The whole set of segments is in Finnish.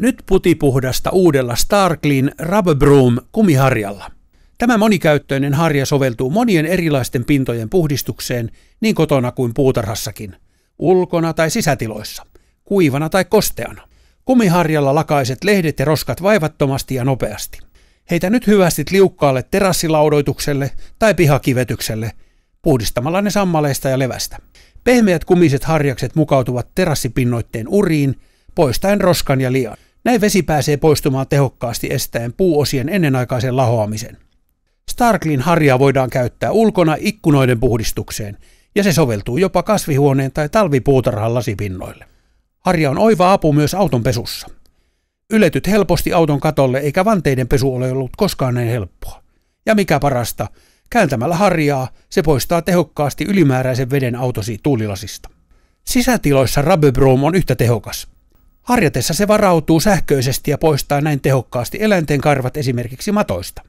Nyt putipuhdasta uudella Starklin Broom kumiharjalla. Tämä monikäyttöinen harja soveltuu monien erilaisten pintojen puhdistukseen niin kotona kuin puutarhassakin, ulkona tai sisätiloissa, kuivana tai kosteana. Kumiharjalla lakaiset lehdet ja roskat vaivattomasti ja nopeasti. Heitä nyt hyvästi liukkaalle terassilaudoitukselle tai pihakivetykselle, puhdistamalla ne sammaleista ja levästä. Pehmeät kumiset harjakset mukautuvat terassipinnoitteen uriin, poistaen roskan ja lian. Näin vesi pääsee poistumaan tehokkaasti estäen puuosien ennenaikaisen lahoamisen. Starklin harjaa voidaan käyttää ulkona ikkunoiden puhdistukseen, ja se soveltuu jopa kasvihuoneen tai talvipuutarhan lasipinnoille. Harja on oiva apu myös auton pesussa. Yletyt helposti auton katolle, eikä vanteiden pesu ole ollut koskaan näin helppoa. Ja mikä parasta, kääntämällä harjaa se poistaa tehokkaasti ylimääräisen veden autosi tuulilasista. Sisätiloissa Rabebrom on yhtä tehokas – Harjatessa se varautuu sähköisesti ja poistaa näin tehokkaasti eläinten karvat esimerkiksi matoista.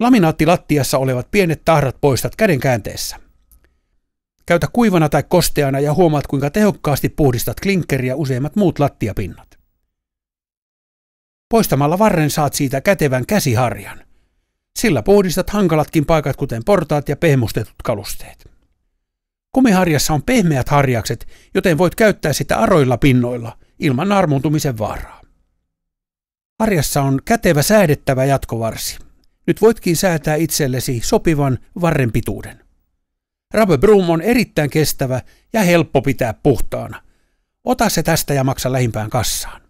Laminaattilattiassa olevat pienet tahrat poistat käden käänteessä. Käytä kuivana tai kosteana ja huomaat kuinka tehokkaasti puhdistat ja useimmat muut lattiapinnat. Poistamalla varren saat siitä kätevän käsiharjan. Sillä puhdistat hankalatkin paikat kuten portaat ja pehmustetut kalusteet. Kumiharjassa on pehmeät harjakset, joten voit käyttää sitä aroilla pinnoilla – ilman narmuuntumisen vaaraa. Arjessa on kätevä säädettävä jatkovarsi. Nyt voitkin säätää itsellesi sopivan varren pituuden. Rabe Broom on erittäin kestävä ja helppo pitää puhtaana. Ota se tästä ja maksa lähimpään kassaan.